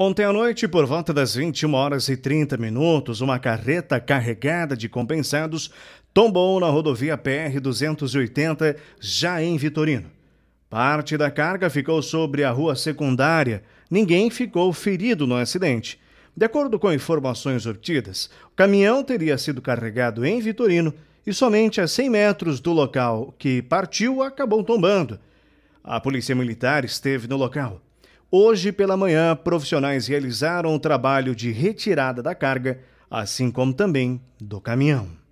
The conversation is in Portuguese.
Ontem à noite, por volta das 21 horas e 30 minutos, uma carreta carregada de compensados tombou na rodovia PR 280, já em Vitorino. Parte da carga ficou sobre a rua secundária. Ninguém ficou ferido no acidente. De acordo com informações obtidas, o caminhão teria sido carregado em Vitorino e somente a 100 metros do local que partiu acabou tombando. A polícia militar esteve no local. Hoje pela manhã, profissionais realizaram o trabalho de retirada da carga, assim como também do caminhão.